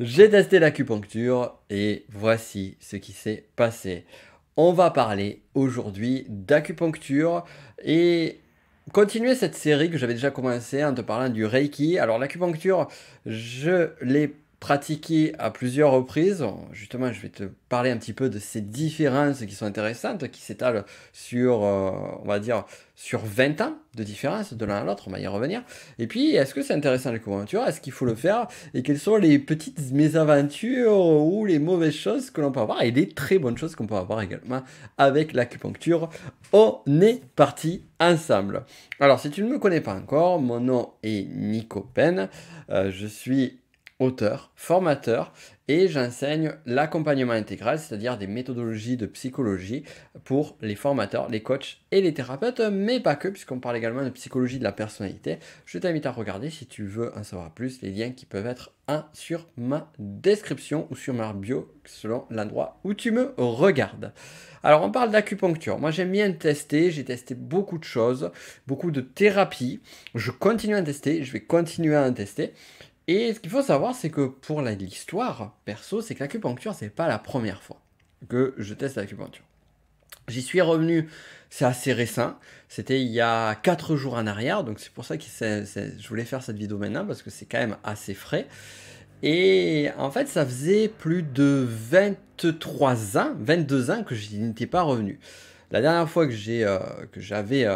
J'ai testé l'acupuncture et voici ce qui s'est passé. On va parler aujourd'hui d'acupuncture et continuer cette série que j'avais déjà commencé en te parlant du Reiki. Alors l'acupuncture, je l'ai pratiqué à plusieurs reprises. Justement, je vais te parler un petit peu de ces différences qui sont intéressantes, qui s'étalent sur, euh, on va dire, sur 20 ans de différence de l'un à l'autre, on va y revenir. Et puis, est-ce que c'est intéressant l'acupuncture Est-ce qu'il faut le faire Et quelles sont les petites mésaventures ou les mauvaises choses que l'on peut avoir et les très bonnes choses qu'on peut avoir également avec l'acupuncture On est parti ensemble. Alors, si tu ne me connais pas encore, mon nom est Nico Pen. Euh, je suis auteur, formateur et j'enseigne l'accompagnement intégral, c'est-à-dire des méthodologies de psychologie pour les formateurs, les coachs et les thérapeutes, mais pas que, puisqu'on parle également de psychologie de la personnalité. Je t'invite à regarder si tu veux en savoir plus les liens qui peuvent être un sur ma description ou sur ma bio selon l'endroit où tu me regardes. Alors on parle d'acupuncture. Moi j'aime bien tester, j'ai testé beaucoup de choses, beaucoup de thérapies. Je continue à tester, je vais continuer à en tester. Et ce qu'il faut savoir, c'est que pour l'histoire, perso, c'est que l'acupuncture, c'est pas la première fois que je teste l'acupuncture. J'y suis revenu, c'est assez récent, c'était il y a 4 jours en arrière, donc c'est pour ça que je voulais faire cette vidéo maintenant, parce que c'est quand même assez frais. Et en fait, ça faisait plus de 23 ans, 22 ans que je n'étais pas revenu. La dernière fois euh, euh, que j'avais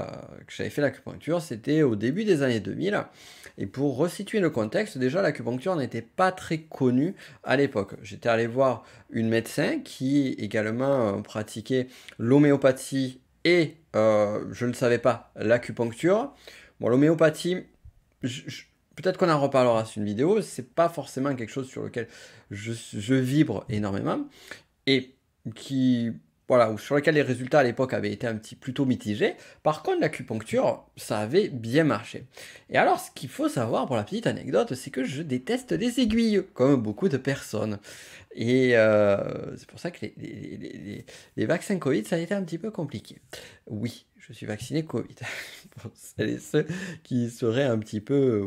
fait l'acupuncture, c'était au début des années 2000. Et pour resituer le contexte, déjà l'acupuncture n'était pas très connue à l'époque. J'étais allé voir une médecin qui également euh, pratiquait l'homéopathie et, euh, je ne savais pas, l'acupuncture. Bon, l'homéopathie, peut-être qu'on en reparlera sur une vidéo, c'est pas forcément quelque chose sur lequel je, je vibre énormément. Et qui voilà, sur lesquels les résultats à l'époque avaient été un petit plutôt mitigés. Par contre, l'acupuncture, ça avait bien marché. Et alors, ce qu'il faut savoir pour la petite anecdote, c'est que je déteste les aiguilles, comme beaucoup de personnes. Et euh, c'est pour ça que les, vaccins Covid, ça a été un petit peu compliqué. Oui, je suis vacciné Covid. pour ceux qui seraient un petit peu...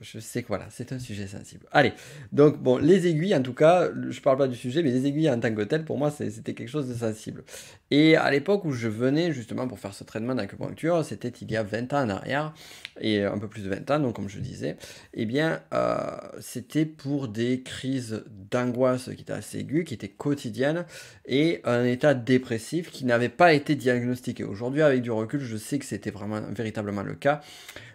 Je sais que voilà, c'est un sujet sensible. Allez, donc bon, les aiguilles, en tout cas, je parle pas du sujet, mais les aiguilles en tant que telles, pour moi, c'était quelque chose de sensible. Et à l'époque où je venais justement pour faire ce traitement d'acupuncture, c'était il y a 20 ans en arrière, et un peu plus de 20 ans, donc comme je disais, eh bien, euh, c'était pour des crises d'angoisse qui étaient assez aiguës, qui étaient quotidiennes, et un état dépressif qui n'avait pas été diagnostiqué. Aujourd'hui, avec du recul, je sais que c'était vraiment véritablement le cas,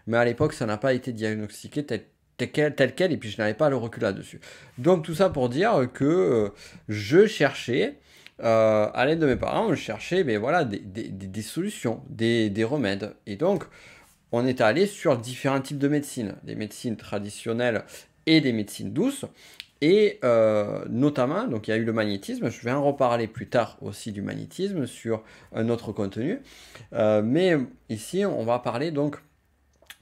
mais à l'époque, ça n'a pas été diagnostiqué tel, tel, tel quel, et puis je n'avais pas le recul là-dessus. Donc tout ça pour dire que euh, je cherchais euh, à l'aide de mes parents, je cherchais mais voilà, des, des, des solutions, des, des, remèdes. Et donc, on est allé sur différents types de médecines, des médecines traditionnelles et des médecines douces. Et euh, notamment, donc il y a eu le magnétisme, je vais en reparler plus tard aussi du magnétisme sur un autre contenu. mais ici, on va parler donc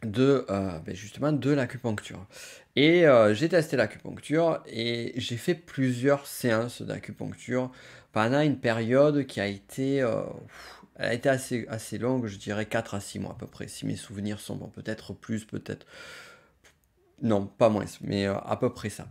de euh, ben, justement de l'acupuncture. Et euh, j'ai testé l'acupuncture et j'ai fait plusieurs séances d'acupuncture pendant une période qui a été, euh, a été assez, assez longue, je dirais 4 à 6 mois à peu près, si mes souvenirs sont bons, peut-être plus, peut-être... Non, pas moins, mais à peu près ça.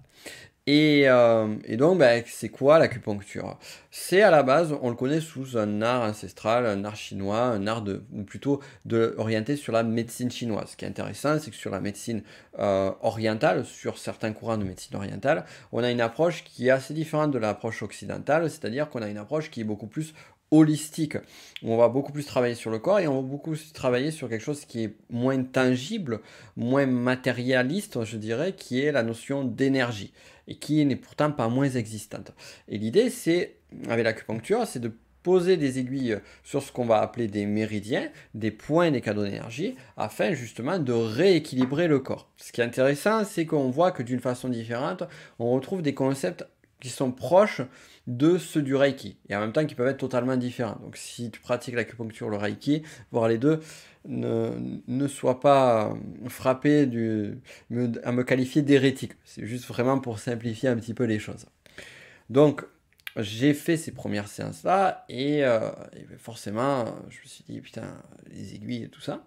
Euh, et, donc, bah, c'est quoi l'acupuncture C'est à la base, on le connaît sous un art ancestral, un art chinois, un art plutôt de, orienté sur la médecine chinoise. Ce qui est intéressant, c'est que sur la médecine euh, orientale, sur certains courants de médecine orientale, on a une approche qui est assez différente de l'approche occidentale, c'est-à-dire qu'on a une approche qui est beaucoup plus holistique. où On va beaucoup plus travailler sur le corps et on va beaucoup travailler sur quelque chose qui est moins tangible, moins matérialiste, je dirais, qui est la notion d'énergie et qui n'est pourtant pas moins existante. Et l'idée, c'est, avec l'acupuncture, c'est de poser des aiguilles sur ce qu'on va appeler des méridiens, des points des cadeaux d'énergie, afin justement de rééquilibrer le corps. Ce qui est intéressant, c'est qu'on voit que d'une façon différente, on retrouve des concepts qui sont proches de ceux du Reiki et en même temps qui peuvent être totalement différents. Donc si tu pratiques l'acupuncture, le Reiki, voir les deux, ne, sois pas euh, frappé du, à me qualifier d'hérétique. C'est juste vraiment pour simplifier un petit peu les choses. Donc j'ai fait ces premières séances-là et, euh, ben, forcément je me suis dit putain les aiguilles et tout ça.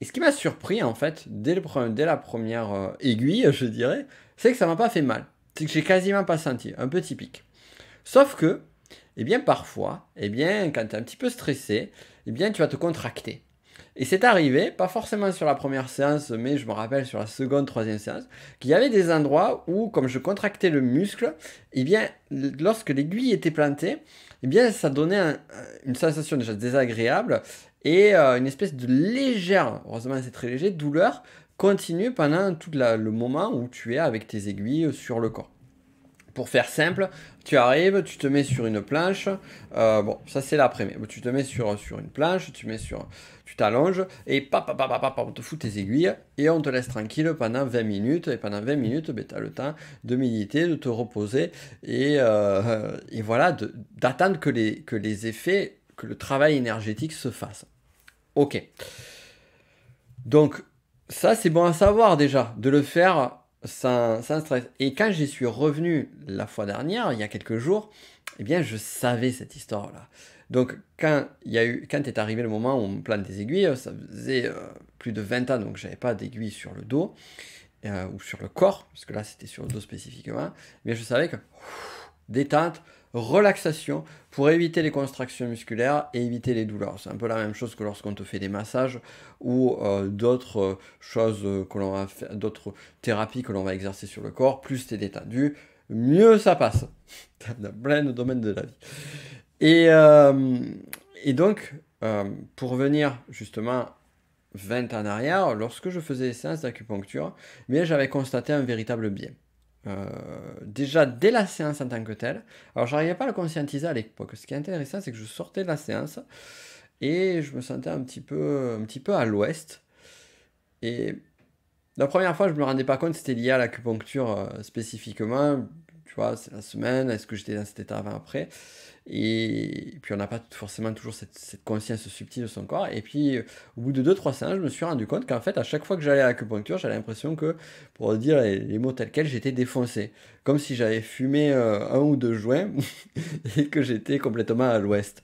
Et ce qui m'a surpris en fait dès, le, dès la première euh, aiguille je dirais, c'est que ça m'a pas fait mal c'est que j'ai quasiment pas senti, un petit pic. Sauf que, eh bien parfois, eh bien quand tu es un petit peu stressé, eh bien tu vas te contracter. Et c'est arrivé, pas forcément sur la première séance, mais je me rappelle sur la seconde, troisième séance, qu'il y avait des endroits où, comme je contractais le muscle, eh bien, lorsque l'aiguille était plantée, eh bien, ça donnait une sensation déjà désagréable et euh, une espèce de légère, heureusement c'est très léger, douleur continue pendant tout le moment où tu es avec tes aiguilles sur le corps. Pour faire simple, tu arrives, tu te mets sur une planche. Euh, bon, ça c'est l'après-midi. Tu te mets sur, sur une planche, tu mets sur, tu t'allonges et pap, pap, pap, pap, on te fout tes aiguilles et on te laisse tranquille pendant 20 minutes. Et pendant 20 minutes, ben, tu as le temps de méditer, de te reposer et, euh, et voilà, d'attendre que les, que les effets, que le travail énergétique se fasse. Ok. Donc, ça, c'est bon à savoir déjà, de le faire sans, stress. Et quand j'y suis revenu la fois dernière, il y a quelques jours, eh bien, je savais cette histoire-là. Donc, quand, il y eu, quand est arrivé le moment où on me plante des aiguilles, ça faisait euh, plus de 20 ans, donc j'avais pas d'aiguilles sur le dos euh, ou sur le corps, parce que là, c'était sur le dos spécifiquement, mais je savais que détente, relaxation pour éviter les contractions musculaires et éviter les douleurs. C'est un peu la même chose que lorsqu'on te fait des massages ou euh, d'autres euh, choses que l'on va d'autres thérapies que l'on va exercer sur le corps. Plus tu es détendu, mieux ça passe. Dans plein de domaines de la vie. Et, euh, et donc, pour revenir justement 20 ans en arrière, lorsque je faisais les séances d'acupuncture, mais eh j'avais constaté un véritable biais. Euh, déjà dès la séance en tant que telle. Alors j'arrivais pas à le conscientiser à l'époque. Ce qui est intéressant, c'est que je sortais de la séance et je me sentais un petit peu, un petit peu à l'ouest. Et la première fois, je me rendais pas compte, c'était lié à l'acupuncture euh, spécifiquement tu vois, c'est la semaine, est-ce que j'étais dans cet état avant, après et, puis on n'a pas forcément toujours cette, conscience subtile de son corps. Et puis au bout de 2-3 semaines, je me suis rendu compte qu'en fait, à chaque fois que j'allais à l'acupuncture, j'avais l'impression que, pour dire les, mots tels quels, j'étais défoncé. Comme si j'avais fumé euh, un ou deux joints et que j'étais complètement à l'ouest.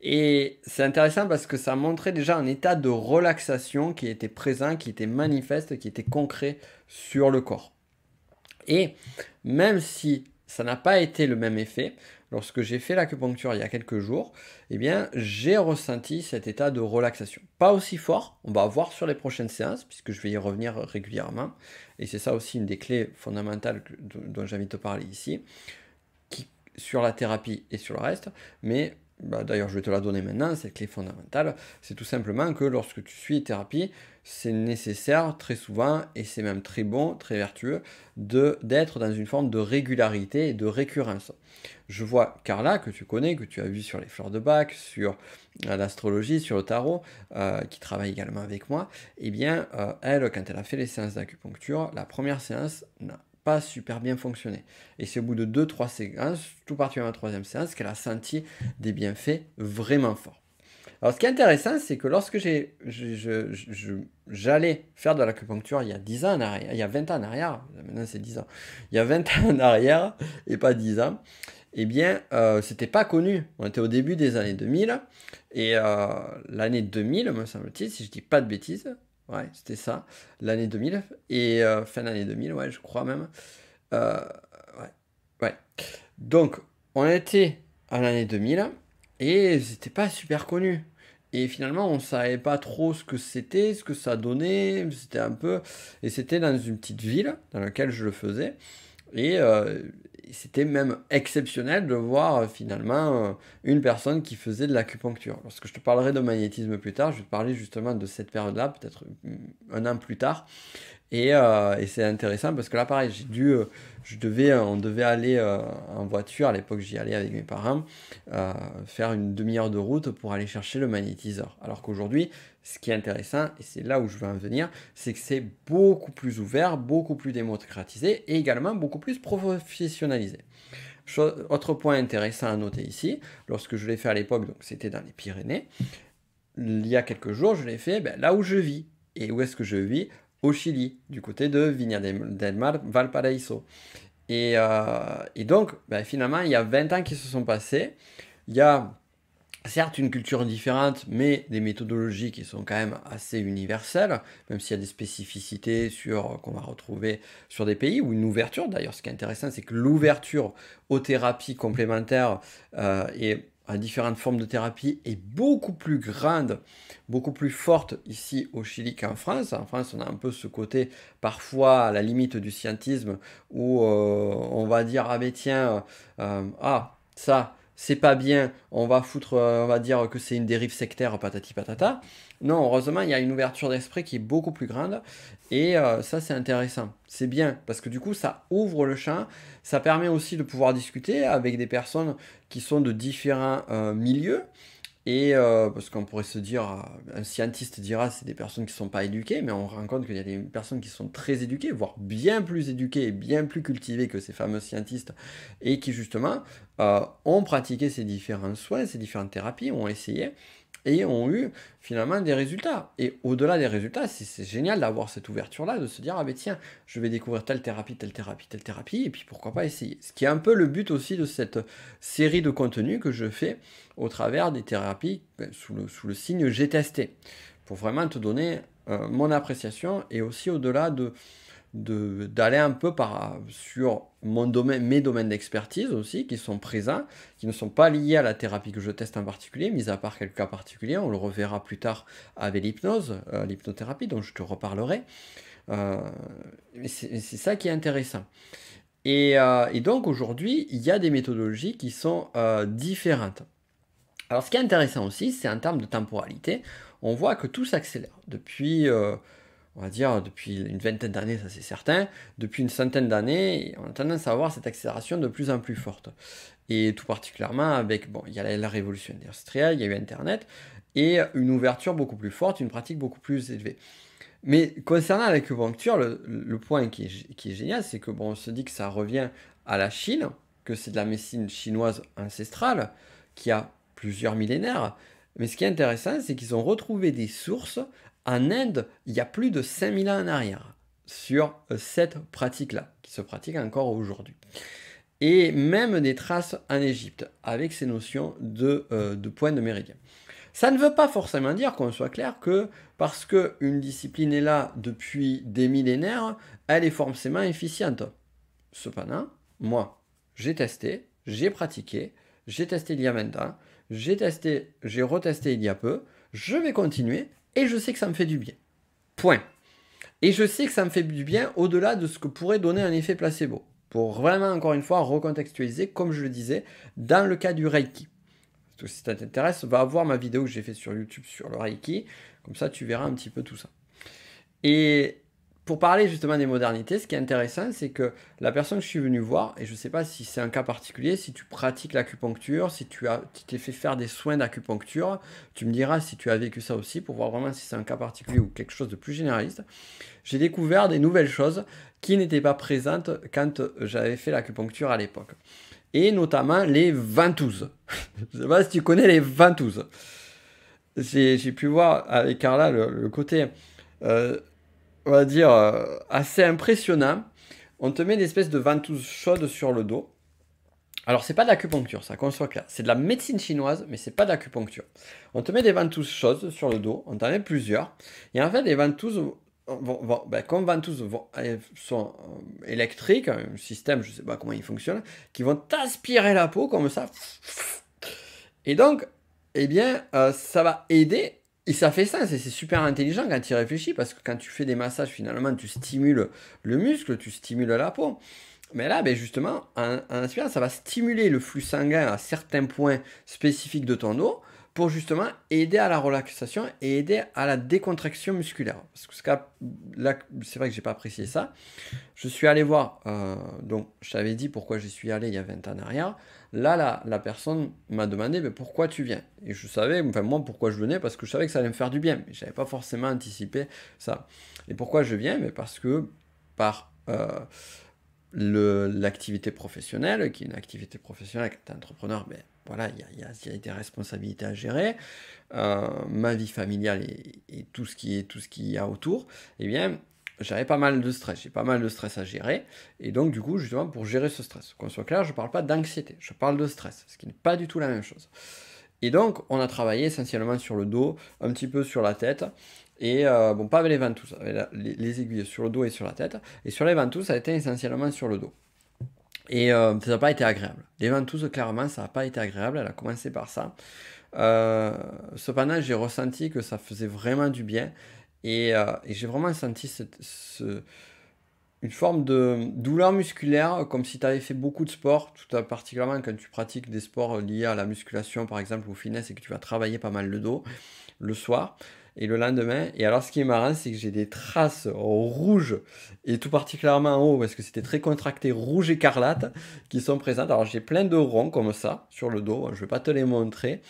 Et c'est intéressant parce que ça montrait déjà un état de relaxation qui était présent, qui était manifeste, qui était concret sur le corps. Et même si ça n'a pas été le même effet, lorsque j'ai fait l'acupuncture il y a quelques jours, eh bien, j'ai ressenti cet état de relaxation. Pas aussi fort, on va voir sur les prochaines séances, puisque je vais y revenir régulièrement. Et c'est ça aussi une des clés fondamentales dont j'ai envie de te parler ici, qui, sur la thérapie et sur le reste. Mais bah, d'ailleurs, je vais te la donner maintenant, cette clé fondamentale. C'est tout simplement que lorsque tu suis thérapie, c'est nécessaire très souvent, et c'est même très bon, très vertueux, d'être dans une forme de régularité et de récurrence. Je vois Carla, que tu connais, que tu as vu sur les fleurs de bac, sur euh, l'astrologie, sur le tarot, euh, qui travaille également avec moi, eh bien, euh, elle, quand elle a fait les séances d'acupuncture, la première séance n'a pas super bien fonctionné. Et c'est au bout de deux, trois séances, tout particulièrement la troisième séance, qu'elle a senti des bienfaits vraiment forts. Alors, ce qui est intéressant, c'est que lorsque j'ai, j'allais faire de l'acupuncture il y a ans il y 20 ans en arrière, maintenant c'est 10 ans, il y a 20 ans en arrière et pas 10 ans, eh bien, euh, c'était pas connu. On était au début des années 2000 et euh, l'année 2000, me semble-t-il, si je dis pas de bêtises, ouais, c'était ça, l'année 2000 et euh, fin d'année 2000, ouais, je crois même. Euh, Donc, on était à l'année 2000 et c'était pas super connu. Et finalement, on savait pas trop ce que c'était, ce que ça donnait. C'était un peu. Et c'était dans une petite ville dans laquelle je le faisais. Et euh, c'était même exceptionnel de voir euh, finalement euh, une personne qui faisait de l'acupuncture. Lorsque je te parlerai de magnétisme plus tard, je vais te parler justement de cette période-là, peut-être mm, un an plus tard. Euh, et, c'est intéressant parce que là, pareil, j'ai dû, euh, euh, on devait aller en voiture. À l'époque, j'y allais avec mes parents, faire une demi-heure de route pour aller chercher le magnétiseur. Alors qu'aujourd'hui, ce qui est intéressant, et c'est là où je veux en venir, c'est que c'est beaucoup plus ouvert, beaucoup plus démocratisé et également beaucoup plus professionnalisé. autre point intéressant à noter ici, lorsque je l'ai fait à l'époque, donc c'était dans les Pyrénées, il y a quelques jours, je l'ai fait ben, là où je vis. Et où est-ce que je vis au Chili, du côté de Viña del Mar, Valparaíso. Et, euh, donc, ben, finalement, il y a 20 ans qui se sont passés. Il y a certes une culture différente, mais des méthodologies qui sont quand même assez universelles, même s'il y a des spécificités sur, euh, qu'on va retrouver sur des pays, ou une ouverture d'ailleurs. Ce qui est intéressant, c'est que l'ouverture aux thérapies complémentaires euh, est à différentes formes de thérapie est beaucoup plus grande, beaucoup plus forte ici au Chili qu'en France. En France, on a un peu ce côté parfois à la limite du scientisme où euh, on va dire ah mais tiens euh, euh, ah ça c'est pas bien, on va foutre, euh, on va dire que c'est une dérive sectaire, patati patata. Non, heureusement, il y a une ouverture d'esprit qui est beaucoup plus grande, et euh, ça c'est intéressant. C'est bien, parce que du coup, ça ouvre le champ, ça permet aussi de pouvoir discuter avec des personnes qui sont de différents euh, milieux, et euh, parce qu'on pourrait se dire, euh, un scientiste dira, c'est des personnes qui ne sont pas éduquées, mais on rencontre qu'il y a des personnes qui sont très éduquées, voire bien plus éduquées et bien plus cultivées que ces fameux scientistes, et qui justement euh, ont pratiqué ces différents soins, ces différentes thérapies, ont essayé, et ont eu finalement des résultats. Et au-delà des résultats, c'est génial d'avoir cette ouverture-là, de se dire, ah ben tiens, je vais découvrir telle thérapie, telle thérapie, telle thérapie, et puis pourquoi pas essayer. Ce qui est un peu le but aussi de cette série de contenus que je fais au travers des thérapies ben, sous le, signe j'ai testé, pour vraiment te donner euh, mon appréciation et aussi au-delà de d'aller un peu par, sur mon domaine, mes domaines d'expertise aussi, qui sont présents, qui ne sont pas liés à la thérapie que je teste en particulier, mis à part quelques cas particuliers, on le reverra plus tard avec l'hypnose, euh, l'hypnothérapie, dont je te reparlerai. Euh, c'est ça qui est intéressant. Et, euh, et donc aujourd'hui, il y a des méthodologies qui sont différentes. Alors ce qui est intéressant aussi, c'est en termes de temporalité, on voit que tout s'accélère. Depuis on va dire, depuis une vingtaine d'années, ça c'est certain, depuis une centaine d'années, on a tendance à avoir cette accélération de plus en plus forte. Et tout particulièrement avec, bon, il y a la, révolution industrielle, il y a eu Internet, et une ouverture beaucoup plus forte, une pratique beaucoup plus élevée. Mais concernant l'acupuncture, le, le point qui est, génial, c'est que bon, on se dit que ça revient à la Chine, que c'est de la médecine chinoise ancestrale, qui a plusieurs millénaires, mais ce qui est intéressant, c'est qu'ils ont retrouvé des sources en Inde, il y a plus de 5000 ans en arrière sur euh, cette pratique-là, qui se pratique encore aujourd'hui. Et même des traces en Égypte, avec ces notions de, point euh, points de méridien. Ça ne veut pas forcément dire qu'on soit clair que parce qu'une discipline est là depuis des millénaires, elle est forcément efficiente. Cependant, moi, j'ai testé, j'ai pratiqué, j'ai testé il y a 20 ans, j'ai testé, j'ai retesté il y a peu, je vais continuer et je sais que ça me fait du bien. Point. Et je sais que ça me fait du bien au-delà de ce que pourrait donner un effet placebo. Pour vraiment, encore une fois, recontextualiser, comme je le disais, dans le cas du Reiki. si ça t'intéresse, va voir ma vidéo que j'ai fait sur YouTube sur le Reiki. Comme ça, tu verras un petit peu tout ça. Et pour parler justement des modernités, ce qui est intéressant, c'est que la personne que je suis venu voir, et je ne sais pas si c'est un cas particulier, si tu pratiques l'acupuncture, si tu as, t'es fait faire des soins d'acupuncture, tu me diras si tu as vécu ça aussi pour voir vraiment si c'est un cas particulier ou quelque chose de plus généraliste. J'ai découvert des nouvelles choses qui n'étaient pas présentes quand j'avais fait l'acupuncture à l'époque. Et notamment les ventouses. je ne sais pas si tu connais les ventouses. J'ai, pu voir avec Carla le, côté... Euh, on va dire, euh, assez impressionnant. On te met des espèces de ventouses chaudes sur le dos. Alors, c'est pas d'acupuncture ça, qu'on soit clair. C'est de la médecine chinoise, mais c'est pas d'acupuncture On te met des ventouses chaudes sur le dos, on t'en met plusieurs. Et en fait, les ventouses Vont, ben, comme ventouses euh, sont euh, électriques, un système, je sais pas comment ils fonctionnent qui vont aspirer la peau comme ça. Et donc, eh bien, ça va aider et ça fait ça, c'est super intelligent quand tu réfléchis, parce que quand tu fais des massages, finalement, tu stimules le muscle, tu stimules la peau. Mais là, ben justement, un en inspirant, ça va stimuler le flux sanguin à certains points spécifiques de ton dos, pour justement aider à la relaxation et aider à la décontraction musculaire. Parce que là, c'est vrai que j'ai pas apprécié ça. Je suis allé voir, euh, donc je t'avais dit pourquoi j'y suis allé il y a 20 ans arrière. Là, la, la personne m'a demandé mais pourquoi tu viens. Et je savais, enfin moi, pourquoi je venais, parce que je savais que ça allait me faire du bien. Mais je n'avais pas forcément anticipé ça. Et pourquoi je viens mais Parce que par... Euh, l'activité professionnelle, qui est une activité professionnelle, quand tu entrepreneur, ben, voilà, il y, a des responsabilités à gérer, euh, ma vie familiale et, tout ce qui est tout ce qu'il y a autour, eh bien, j'avais pas mal de stress, j'ai pas mal de stress à gérer, et donc du coup, justement, pour gérer ce stress, qu'on soit clair, je parle pas d'anxiété, je parle de stress, ce qui n'est pas du tout la même chose. Et donc, on a travaillé essentiellement sur le dos, un petit peu sur la tête, et euh, bon, pas avec les ventouses, avec les, les, aiguilles sur le dos et sur la tête, et sur les ventouses, ça a été essentiellement sur le dos. Et euh, ça n'a pas été agréable. Les ventouses, clairement, ça n'a pas été agréable. Elle a commencé par ça. Euh, cependant, j'ai ressenti que ça faisait vraiment du bien. Et, euh, j'ai vraiment senti une forme de douleur musculaire, comme si tu avais fait beaucoup de sport, tout particulièrement quand tu pratiques des sports liés à la musculation, par exemple, ou au fitness, et que tu vas travailler pas mal le dos le soir et le lendemain. Et alors, ce qui est marrant, c'est que j'ai des traces rouges et tout particulièrement en haut parce que c'était très contracté, rouge écarlate, qui sont présentes. Alors, j'ai plein de ronds comme ça sur le dos. Hein, je vais pas te les montrer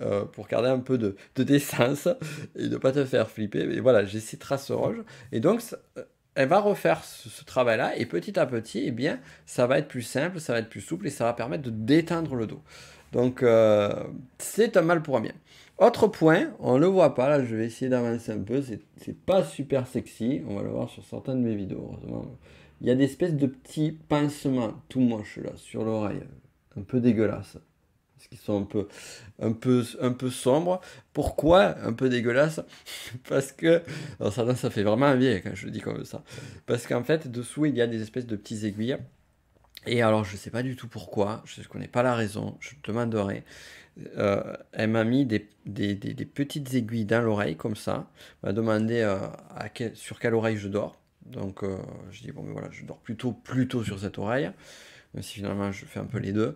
euh, pour garder un peu de, de décence et ne pas te faire flipper. Mais voilà, j'ai ces traces rouges. Et donc, euh, elle va refaire ce, travail-là et petit à petit, eh bien, ça va être plus simple, ça va être plus souple et ça va permettre de détendre le dos. Donc, euh, c'est un mal pour un bien. Autre point, on ne le voit pas, là je vais essayer d'avancer un peu, c'est pas super sexy, on va le voir sur certaines de mes vidéos, heureusement. Il y a des espèces de petits pincements tout moches là, sur l'oreille, un peu dégueulasse parce qu'ils sont un peu, un, peu, un peu sombres. Pourquoi un peu dégueulasse Parce que, ça, ça fait vraiment un vieil quand hein, je dis comme ça, parce qu'en fait dessous il y a des espèces de petits aiguilles et alors, je ne sais pas du tout pourquoi, je ne connais pas la raison, je demanderai. Euh, elle m'a mis des, petites aiguilles dans l'oreille, comme ça. m'a demandé euh, à sur quelle oreille je dors. Donc, euh, je dis, bon, mais voilà, je dors plutôt, plutôt sur cette oreille. Même si finalement, je fais un peu les deux.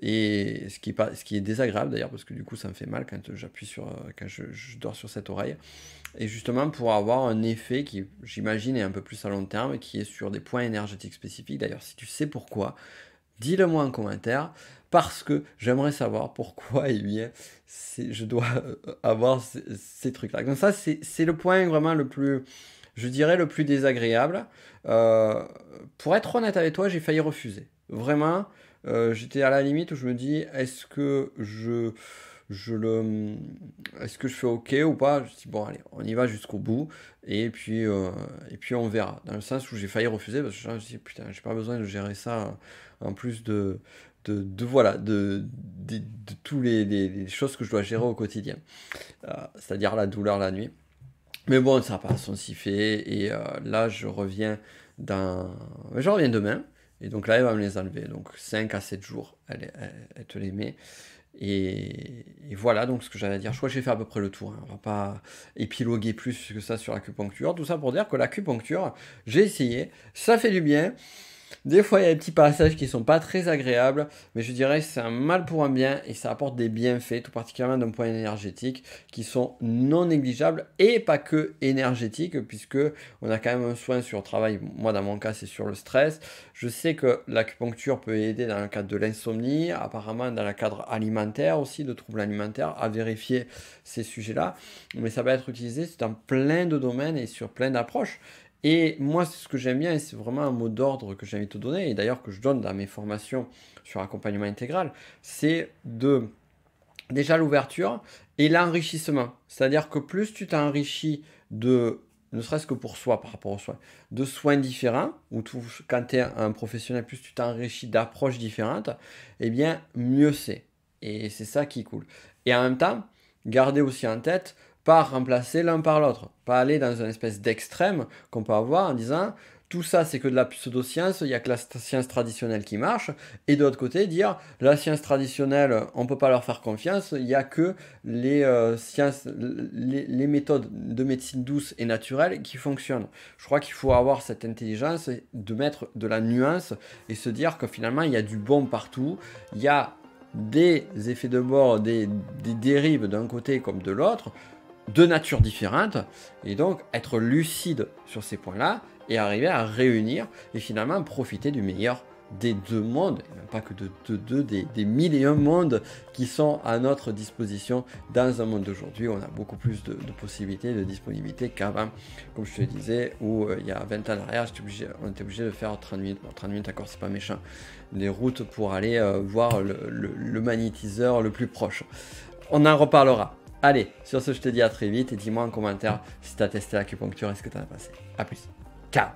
Et ce qui, est désagréable d'ailleurs, parce que du coup ça me fait mal quand j'appuie sur, euh, quand je, dors sur cette oreille. Et justement pour avoir un effet qui, j'imagine, est un peu plus à long terme, qui est sur des points énergétiques spécifiques. D'ailleurs, si tu sais pourquoi, dis-le moi en commentaire, parce que j'aimerais savoir pourquoi eh bien, je dois euh, avoir ces, trucs-là. Donc ça, c'est le point vraiment le plus, je dirais, le plus désagréable. Euh, pour être honnête avec toi, j'ai failli refuser. Vraiment. Euh, j'étais à la limite où je me dis est-ce que je je le est-ce que je fais ok ou pas je dis bon allez on y va jusqu'au bout et puis euh, et puis on verra dans le sens où j'ai failli refuser parce que je me dis putain j'ai pas besoin de gérer ça en plus de de, de voilà de, de, tous les, choses que je dois gérer au quotidien euh, c'est-à-dire la douleur la nuit mais bon ça pas on s'y fait et là je reviens je reviens demain et donc là, elle va me les enlever. Donc 5 à 7 jours, elle, te les met. Et, voilà donc ce que j'allais dire. Je crois que j'ai fait à peu près le tour. On hein. On va pas épiloguer plus que ça sur l'acupuncture. Tout ça pour dire que l'acupuncture, j'ai essayé, ça fait du bien. Des fois, il y a des petits passages qui sont pas très agréables, mais je dirais que c'est un mal pour un bien et ça apporte des bienfaits, tout particulièrement d'un point énergétique, qui sont non négligeables et pas que énergétiques, puisque on a quand même un soin sur le travail. Moi, dans mon cas, c'est sur le stress. Je sais que l'acupuncture peut aider dans le cadre de l'insomnie, apparemment dans le cadre alimentaire aussi, de troubles alimentaires, à vérifier ces sujets-là. Mais ça va être utilisé dans plein de domaines et sur plein d'approches. Et moi, c'est ce que j'aime bien, et c'est vraiment un mot d'ordre que j'aime te donner, et d'ailleurs que je donne dans mes formations sur accompagnement intégral, c'est de déjà l'ouverture et l'enrichissement. C'est-à-dire que plus tu t'enrichis de, ne serait-ce que pour soi par rapport aux soins, de soins différents, ou quand tu es un professionnel, plus tu t'enrichis d'approches différentes, eh bien mieux c'est. Et c'est ça qui coule. Et en même temps, garder aussi en tête pas remplacer l'un par l'autre, pas aller dans une espèce d'extrême qu'on peut avoir en disant tout ça c'est que de la pseudo-science, il n'y a que la science traditionnelle qui marche, et de l'autre côté dire la science traditionnelle, on ne peut pas leur faire confiance, il n'y a que euh, les, les, méthodes de médecine douce et naturelle qui fonctionnent. Je crois qu'il faut avoir cette intelligence de mettre de la nuance et se dire que finalement il y a du bon partout, il y a des effets de bord, des dérives d'un côté comme de l'autre, de nature différente, et donc être lucide sur ces points-là, et arriver à réunir, et finalement profiter du meilleur des deux mondes, pas que de deux, des, des mille et un mondes qui sont à notre disposition dans un monde d'aujourd'hui on a beaucoup plus de, possibilités, de disponibilités qu'avant, comme je te disais, où euh, il y a 20 ans derrière, on était obligé de faire 30 minutes, 30 minutes d'accord, c'est pas méchant, des routes pour aller euh, voir le, le magnétiseur le plus proche. On en reparlera. Allez, sur ce, je te dis à très vite et dis-moi en commentaire si tu as testé l'acupuncture et ce que tu en as passé. A plus. Ciao